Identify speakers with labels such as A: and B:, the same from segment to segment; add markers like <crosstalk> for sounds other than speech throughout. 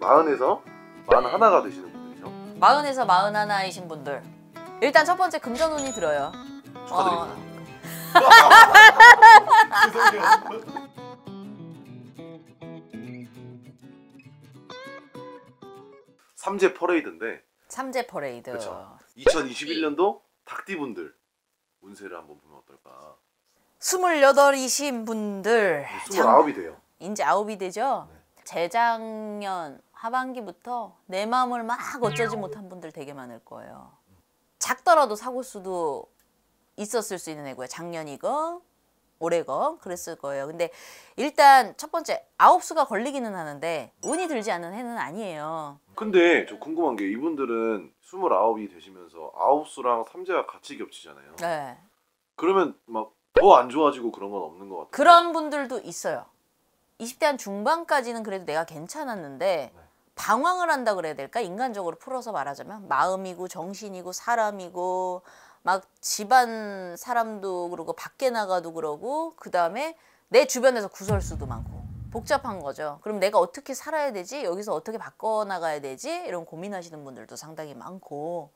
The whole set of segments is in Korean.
A: 마흔에서 마흔 하나가 되시는 분들이죠. 마흔에서 마흔 하나이신 분들. 일단 첫 번째 금전운이 들어요. 축하드립니다. 어. <laughs> 삼재 퍼레이드인데 삼재 퍼레이드 그쵸. 2021년도 닭띠분들 운세를 한번 보면 어떨까 28이신 분들 29이 돼요 이제 9이 되죠? 네. 재작년 하반기부터 내 마음을 막 어쩌지 못한 분들 되게 많을 거예요. 작더라도 사고 수도 있었을 수 있는 애고요. 작년이건 올해건 그랬을 거예요. 근데 일단 첫 번째 아홉 수가 걸리기는 하는데 운이 들지 않은 해는 아니에요. 근데 저 궁금한 게 이분들은 스물이 되시면서 아홉 수랑 삼재가 같이 겹치잖아요. 네. 그러면 막 더 안 좋아지고 그런 건 없는 것 같아요. 그런 분들도 있어요. 20대 한 중반까지는 그래도 내가 괜찮았는데 네. 방황을 한다 그래야 될까? 인간적으로 풀어서 말하자면 마음이고 정신이고 사람이고 막 집안 사람도 그러고 밖에 나가도 그러고 그다음에 내 주변에서 구설수도 많고 복잡한 거죠. 그럼 내가 어떻게 살아야 되지? 여기서 어떻게 바꿔나가야 되지? 이런 고민하시는 분들도 상당히 많고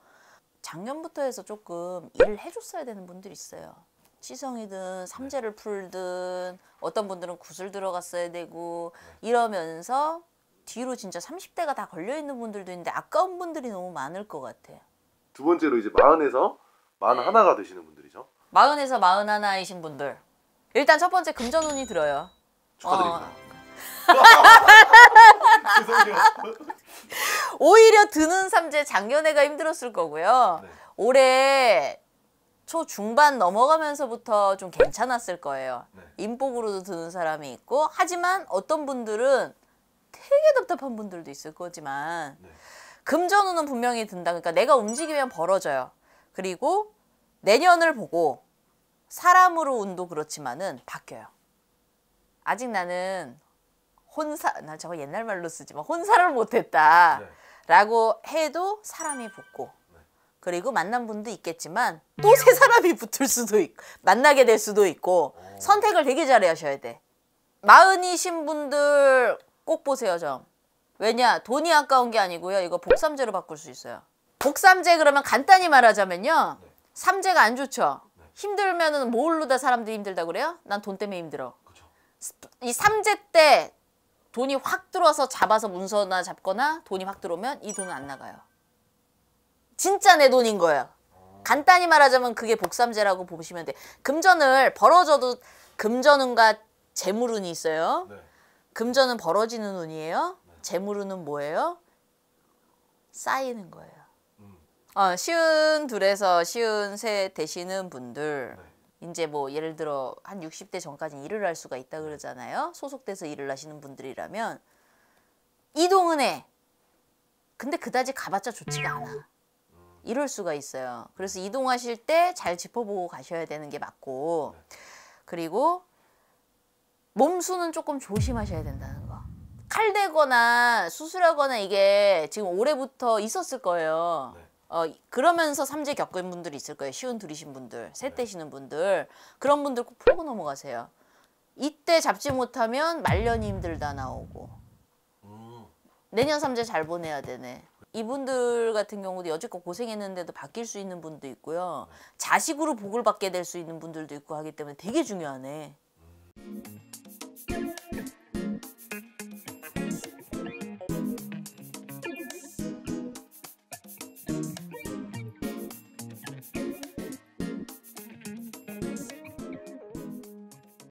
A: 작년부터 해서 조금 일을 해줬어야 되는 분들이 있어요. 시성이든 삼재를 풀든 어떤 분들은 구슬 들어갔어야 되고 네. 이러면서 뒤로 진짜 30대가 다 걸려있는 분들도 있는데 아까운 분들이 너무 많을 것 같아요. 두 번째로 이제 마흔에서 마흔 네. 하나가 되시는 분들이죠. 마흔에서 마흔 하나이신 분들. 일단 첫 번째 금전운이 들어요. 축하드립니다. 어. <laughs> 오히려 드는 삼재 작년해가 힘들었을 거고요. 네. 올해 초 중반 넘어가면서부터 좀 괜찮았을 거예요. 네. 인복으로도 드는 사람이 있고 하지만 어떤 분들은 되게 답답한 분들도 있을 거지만 네. 금전운은 분명히 든다. 그러니까 내가 움직이면 벌어져요. 그리고 내년을 보고 사람으로 운도 그렇지만은 바뀌어요. 아직 나는 혼사, 나 저거 옛날 말로 쓰지만 혼사를 못했다. 라고 해도 사람이 붙고 네. 그리고 만난 분도 있겠지만 또 새 사람이 붙을 수도 있고 만나게 될 수도 있고 오. 어. 선택을 되게 잘 하셔야 돼. 마흔이신 분들 꼭 보세요 점 왜냐 돈이 아까운 게 아니고요 이거 복삼제로 바꿀 수 있어요 복삼제 그러면 간단히 말하자면요 네. 삼제가 안 좋죠 네. 힘들면은 뭘로 다 사람들이 힘들다 그래요? 난 돈 때문에 힘들어 그쵸. 그렇죠. 이 삼제 때 돈이 확 들어와서 잡아서 문서나 잡거나 돈이 확 들어오면 이 돈은 안 나가요 진짜 내 돈인 거예요 간단히 말하자면 그게 복삼제라고 보시면 돼 금전을 벌어져도 금전운과 재물운이 있어요 네. 금전은 벌어지는 운이에요. 재물운은 뭐예요? 쌓이는 거예요. 음. 어, 쉬운 둘에서 쉬운 세 되시는 분들 네. 이제 뭐 예를 들어 한 60대 전까지 일을 할 수가 있다 네. 그러잖아요. 소속돼서 일을 하시는 분들이라면 이동은 해. 근데 그다지 가봤자 좋지가 않아. 음. 이럴 수가 있어요. 그래서 이동하실 때 잘 짚어보고 가셔야 되는 게 맞고 네. 그리고 몸수는 조금 조심하셔야 된다는 거. 칼대거나 수술하거나 이게 지금 올해부터 있었을 거예요. 네. 어, 그러면서 삼재 겪은 분들이 있을 거예요. 쉬운 둘이신 분들, 셋 되시는 네. 분들. 그런 분들 꼭 풀고 넘어가세요. 이때 잡지 못하면 말년이 힘들다 나오고 음. 내년 삼재 잘 보내야 되네. 이분들 같은 경우도 여지껏 고생했는데도 바뀔 수 있는 분도 있고요. 네. 자식으로 복을 받게 될 수 있는 분들도 있고 하기 때문에 되게 중요하네. 음.